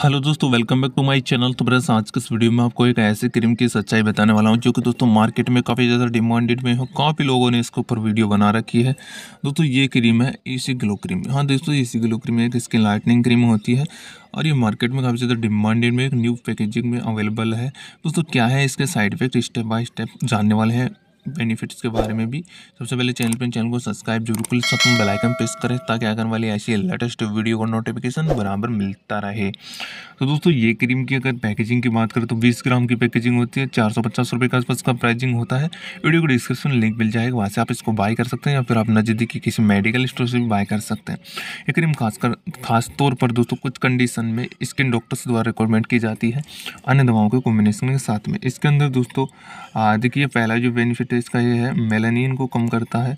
hello दोस्तों welcome back to my channel तो ब्रेस आज के इस वीडियो में आपको एक ऐसे क्रीम की सच्चाई बताने वाला हूं जो कि दोस्तों मार्केट में काफ़ी ज़्यादा डिमांडेड में हो काफ़ी लोगों ने इसके ऊपर वीडियो बना रखी है दोस्तों ये क्रीम है एसी ग्लो क्रीम हाँ दोस्तों एसी ग्लो क्रीम एक स्किन लाइटनिंग क्रीम होती है और ये मार्केट में काफ़ी ज़्यादा डिमांडेड में एक न्यू पैकेजिंग में अवेलेबल है दोस्तों क्या है इसके side effect step by step जानने वाले हैं बेनिफिट्स के बारे में भी सबसे पहले चैनल पर चैनल को सब्सक्राइब जरूर कर साथ में बेलाइकन प्रेस करें ताकि आगे वाली ऐसी लेटेस्ट वीडियो का नोटिफिकेशन बराबर मिलता रहे तो दोस्तों ये क्रीम की अगर पैकेजिंग की बात करें तो बीस ग्राम की पैकेजिंग होती है चार सौ पचास रुपये के आसपास का प्राइजिंग होता है वीडियो को डिस्क्रिप्शन लिंक मिल जाएगा वहाँ से आप इसको बाय कर सकते हैं या फिर आप नज़दीकी किसी मेडिकल स्टोर से भी बाय कर सकते हैं ये क्रीम खासकर खास तौर पर दोस्तों कुछ कंडीशन में स्किन डॉक्टर्स द्वारा रिकमेंड की जाती है अन्य दवाओं के कॉम्बिनेशन के साथ में इसके अंदर दोस्तों देखिए पहला जो बेनिफिट है तो इसका ये है मेलानिन को कम करता है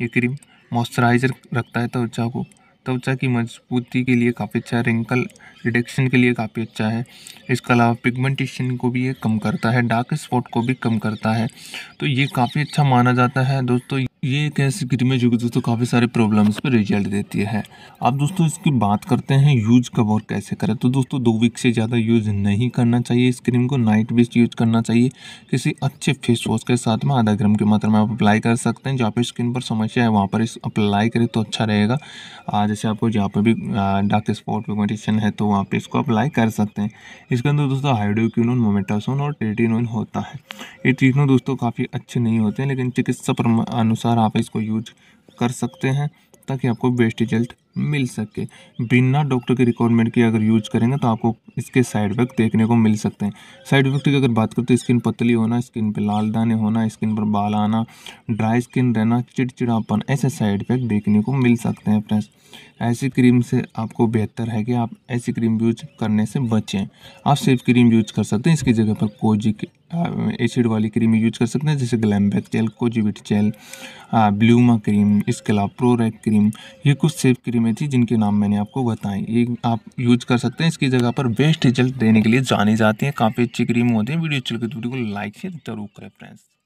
ये क्रीम मॉइस्चराइजर रखता है त्वचा को त्वचा की मजबूती के लिए काफ़ी अच्छा है रिंकल रिडक्शन के लिए काफ़ी अच्छा है इसके अलावा पिगमेंटेशन को भी ये कम करता है डार्क स्पॉट को भी कम करता है तो ये काफ़ी अच्छा माना जाता है दोस्तों ये एक ऐसी क्रीम है जो कि दोस्तों काफ़ी सारे प्रॉब्लम्स पर रिजल्ट देती है अब दोस्तों इसकी बात करते हैं यूज कब और कैसे करें तो दोस्तों दो वीक से ज़्यादा यूज़ नहीं करना चाहिए इस क्रीम को नाइट बेस्ट यूज करना चाहिए किसी अच्छे फेस वॉश के साथ में आधा ग्राम की मात्रा में आप अप्लाई कर सकते हैं जहाँ पर स्किन पर समस्या है वहाँ पर इस अप्लाई करें तो अच्छा रहेगा जैसे आपको जहाँ पर भी डार्क स्पॉट पिगमेंटेशन है तो वहाँ पर इसको अप्लाई कर सकते हैं इसके अंदर दोस्तों हाइड्रोक्यूनोन मोमेटासोन और टेटिनोन होता है ये तीनों दोस्तों काफ़ी अच्छे नहीं होते हैं लेकिन चिकित्सा अनुसार अनुसार आप इसको यूज कर सकते हैं ताकि आपको बेस्ट रिजल्ट मिल सके बिना डॉक्टर के रिक्वायरमेंट के अगर यूज करेंगे तो आपको इसके साइड इफेक्ट देखने को मिल सकते हैं साइड इफेक्ट की अगर बात करें तो स्किन पतली होना स्किन पर लाल दाने होना स्किन पर बाल आना ड्राई स्किन रहना चिड़चिड़ापन ऐसे साइड इफेक्ट देखने को मिल सकते हैं फ्रेंड्स ऐसी क्रीम से आपको बेहतर है कि आप ऐसी क्रीम यूज करने से बचें आप सेफ क्रीम यूज कर सकते हैं इसकी जगह पर कोजिक एसिड वाली क्रीम यूज कर सकते हैं जैसे Glamback gel Kojivit gel Bluma cream इसके अलावा प्रोरेक क्रीम ये कुछ सेफ क्रीम में थी जिनके नाम मैंने आपको बताए ये आप यूज कर सकते हैं इसकी जगह पर बेस्ट रिजल्ट देने के लिए जाने जाते हैं काफ़ी अच्छी क्रीम होती है वीडियो अच्छी लगी तो वीडियो को लाइक शेयर जरूर करें फ्रेंड्स